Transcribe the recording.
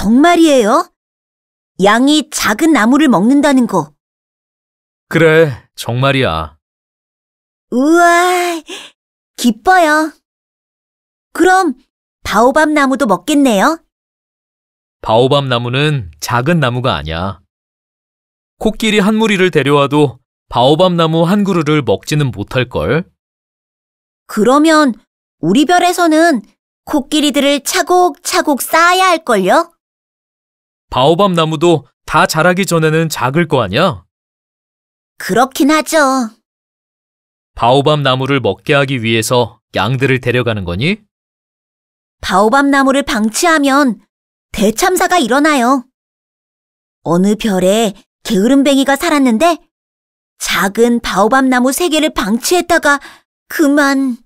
정말이에요? 양이 작은 나무를 먹는다는 거. 그래, 정말이야. 우와, 기뻐요. 그럼 바오밤 나무도 먹겠네요? 바오밤 나무는 작은 나무가 아니야. 코끼리 한 무리를 데려와도 바오밤 나무 한 그루를 먹지는 못할걸? 그러면 우리 별에서는 코끼리들을 차곡차곡 쌓아야 할걸요? 바오밤 나무도 다 자라기 전에는 작을 거 아니야? 그렇긴 하죠. 바오밤 나무를 먹게 하기 위해서 양들을 데려가는 거니? 바오밤 나무를 방치하면 대참사가 일어나요. 어느 별에 게으름뱅이가 살았는데 작은 바오밤 나무 세 개를 방치했다가 그만